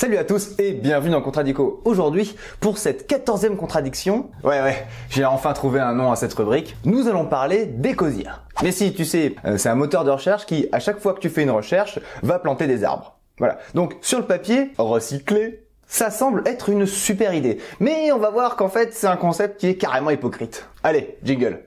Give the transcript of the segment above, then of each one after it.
Salut à tous et bienvenue dans Contradico. Aujourd'hui, pour cette quatorzième contradiction, ouais ouais, j'ai enfin trouvé un nom à cette rubrique, nous allons parler d'Ecosia. Mais si, tu sais, euh, c'est un moteur de recherche qui, à chaque fois que tu fais une recherche, va planter des arbres. Voilà. Donc, sur le papier, recycler, ça semble être une super idée. Mais on va voir qu'en fait, c'est un concept qui est carrément hypocrite. Allez, jingle.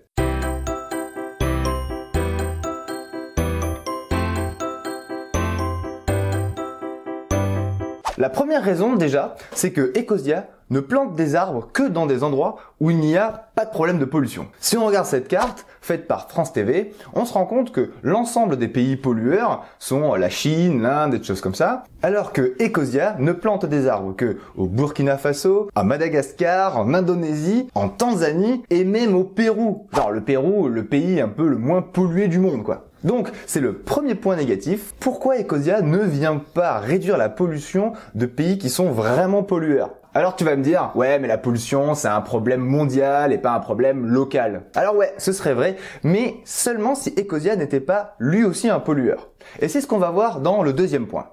La première raison déjà, c'est que Ecosia ne plante des arbres que dans des endroits où il n'y a pas de problème de pollution. Si on regarde cette carte faite par France TV, on se rend compte que l'ensemble des pays pollueurs sont la Chine, l'Inde et des choses comme ça, alors que Ecosia ne plante des arbres que au Burkina Faso, à Madagascar, en Indonésie, en Tanzanie et même au Pérou. Alors le Pérou, le pays un peu le moins pollué du monde quoi. Donc c'est le premier point négatif. Pourquoi Ecosia ne vient pas réduire la pollution de pays qui sont vraiment pollueurs alors tu vas me dire, ouais mais la pollution c'est un problème mondial et pas un problème local. Alors ouais, ce serait vrai, mais seulement si Ecosia n'était pas lui aussi un pollueur. Et c'est ce qu'on va voir dans le deuxième point.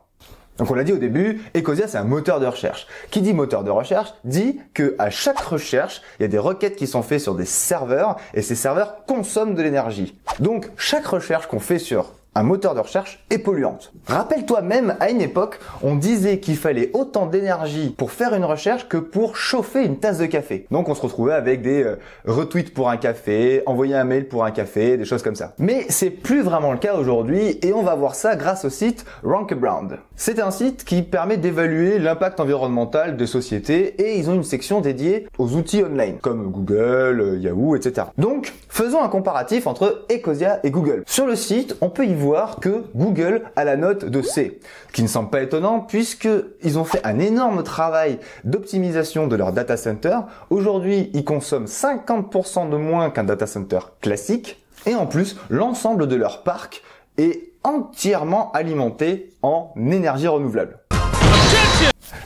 Donc on l'a dit au début, Ecosia c'est un moteur de recherche. Qui dit moteur de recherche dit que à chaque recherche, il y a des requêtes qui sont faites sur des serveurs et ces serveurs consomment de l'énergie. Donc chaque recherche qu'on fait sur un moteur de recherche est polluante. Rappelle-toi même, à une époque, on disait qu'il fallait autant d'énergie pour faire une recherche que pour chauffer une tasse de café. Donc on se retrouvait avec des euh, retweets pour un café, envoyer un mail pour un café, des choses comme ça. Mais c'est plus vraiment le cas aujourd'hui et on va voir ça grâce au site Rankabround. C'est un site qui permet d'évaluer l'impact environnemental des sociétés et ils ont une section dédiée aux outils online comme Google, euh, Yahoo, etc. Donc faisons un comparatif entre Ecosia et Google. Sur le site, on peut y voir que Google a la note de C. Ce qui ne semble pas étonnant puisque ils ont fait un énorme travail d'optimisation de leur data center. Aujourd'hui, ils consomment 50% de moins qu'un data center classique. Et en plus, l'ensemble de leur parc est entièrement alimenté en énergie renouvelable.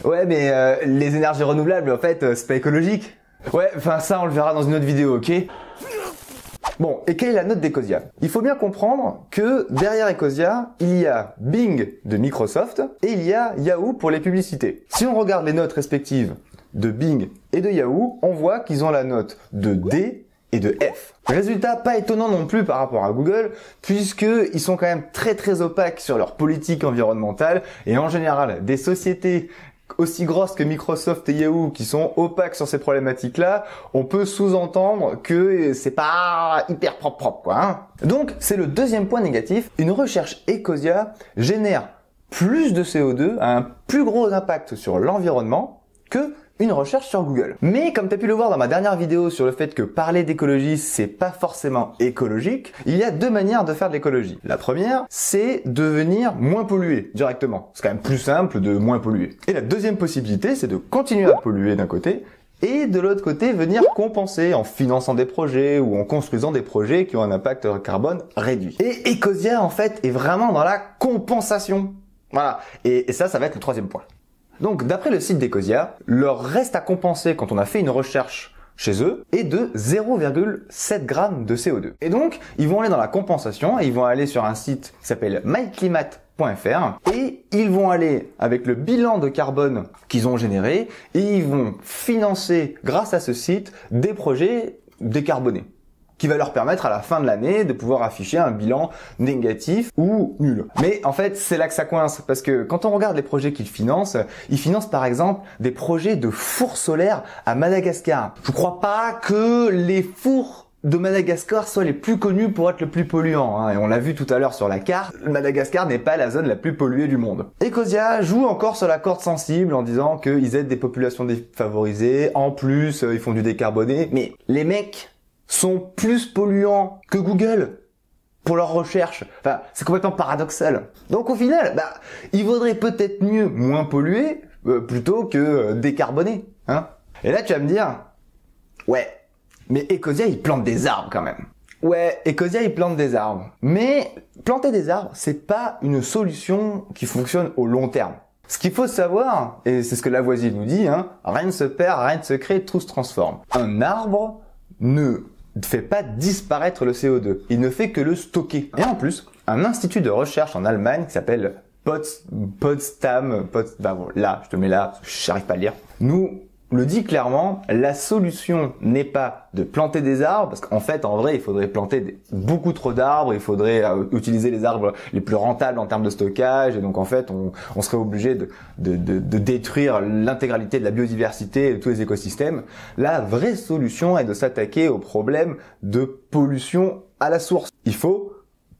Ouais, mais euh, les énergies renouvelables, en fait, euh, c'est pas écologique. Ouais, enfin ça, on le verra dans une autre vidéo, ok Bon, et quelle est la note d'Ecosia Il faut bien comprendre que derrière Ecosia, il y a Bing de Microsoft et il y a Yahoo pour les publicités. Si on regarde les notes respectives de Bing et de Yahoo, on voit qu'ils ont la note de D et de F. Résultat pas étonnant non plus par rapport à Google, puisqu'ils sont quand même très très opaques sur leur politique environnementale et en général des sociétés aussi grosses que Microsoft et Yahoo qui sont opaques sur ces problématiques-là, on peut sous-entendre que c'est pas hyper propre quoi. Hein. Donc c'est le deuxième point négatif. Une recherche Ecosia génère plus de CO2 a un plus gros impact sur l'environnement que une recherche sur Google. Mais comme tu as pu le voir dans ma dernière vidéo sur le fait que parler d'écologie, c'est pas forcément écologique, il y a deux manières de faire de l'écologie. La première, c'est devenir moins pollué directement. C'est quand même plus simple de moins polluer. Et la deuxième possibilité, c'est de continuer à polluer d'un côté et de l'autre côté venir compenser en finançant des projets ou en construisant des projets qui ont un impact carbone réduit. Et Ecosia en fait est vraiment dans la compensation. Voilà. et ça, ça va être le troisième point. Donc d'après le site d'Ecosia, leur reste à compenser quand on a fait une recherche chez eux est de 0,7 grammes de CO2. Et donc, ils vont aller dans la compensation et ils vont aller sur un site qui s'appelle myclimate.fr et ils vont aller avec le bilan de carbone qu'ils ont généré et ils vont financer grâce à ce site des projets décarbonés va leur permettre à la fin de l'année de pouvoir afficher un bilan négatif ou nul. Mais en fait, c'est là que ça coince parce que quand on regarde les projets qu'ils financent, ils financent par exemple des projets de fours solaires à Madagascar. Je crois pas que les fours de Madagascar soient les plus connus pour être le plus polluant. Hein. Et on l'a vu tout à l'heure sur la carte, Madagascar n'est pas la zone la plus polluée du monde. Ecosia joue encore sur la corde sensible en disant qu'ils aident des populations défavorisées, en plus euh, ils font du décarboné, mais les mecs sont plus polluants que Google pour leur recherches. Enfin, c'est complètement paradoxal. Donc au final, bah, il vaudrait peut-être mieux moins polluer euh, plutôt que euh, décarboner. Hein Et là, tu vas me dire, ouais, mais Ecosia, ils plantent des arbres quand même. Ouais, Ecosia, ils plantent des arbres. Mais planter des arbres, c'est pas une solution qui fonctionne au long terme. Ce qu'il faut savoir, et c'est ce que la Lavoisier nous dit, hein, rien ne se perd, rien ne se crée, tout se transforme. Un arbre ne ne fait pas disparaître le CO2. Il ne fait que le stocker. Et en plus, un institut de recherche en Allemagne qui s'appelle Potsdam, Potsdam, bah là, je te mets là, j'arrive pas à lire, nous le dit clairement, la solution n'est pas de planter des arbres, parce qu'en fait, en vrai, il faudrait planter beaucoup trop d'arbres, il faudrait euh, utiliser les arbres les plus rentables en termes de stockage, et donc en fait, on, serait obligé de, de détruire l'intégralité de la biodiversité et de tous les écosystèmes. La vraie solution est de s'attaquer au problème de pollution à la source. Il faut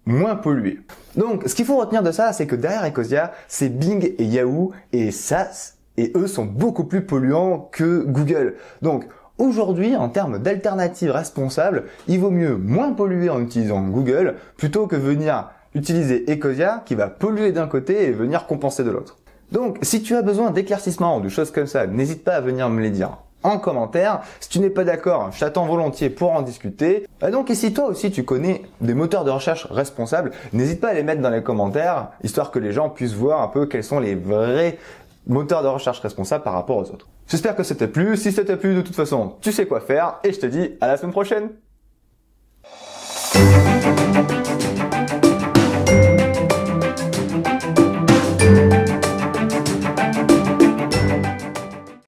moins polluer. Donc, ce qu'il faut retenir de ça, c'est que derrière Ecosia, c'est Bing et Yahoo, et ça, et eux sont beaucoup plus polluants que Google. Donc aujourd'hui, en termes d'alternatives responsables, il vaut mieux moins polluer en utilisant Google plutôt que venir utiliser Ecosia qui va polluer d'un côté et venir compenser de l'autre. Donc si tu as besoin d'éclaircissements ou de choses comme ça, n'hésite pas à venir me les dire en commentaire. Si tu n'es pas d'accord, je t'attends volontiers pour en discuter. Et euh, Donc, et si toi aussi tu connais des moteurs de recherche responsables, n'hésite pas à les mettre dans les commentaires, histoire que les gens puissent voir un peu quels sont les vrais moteur de recherche responsable par rapport aux autres. J'espère que ça t'a plu. Si ça t'a plu, de toute façon, tu sais quoi faire et je te dis à la semaine prochaine.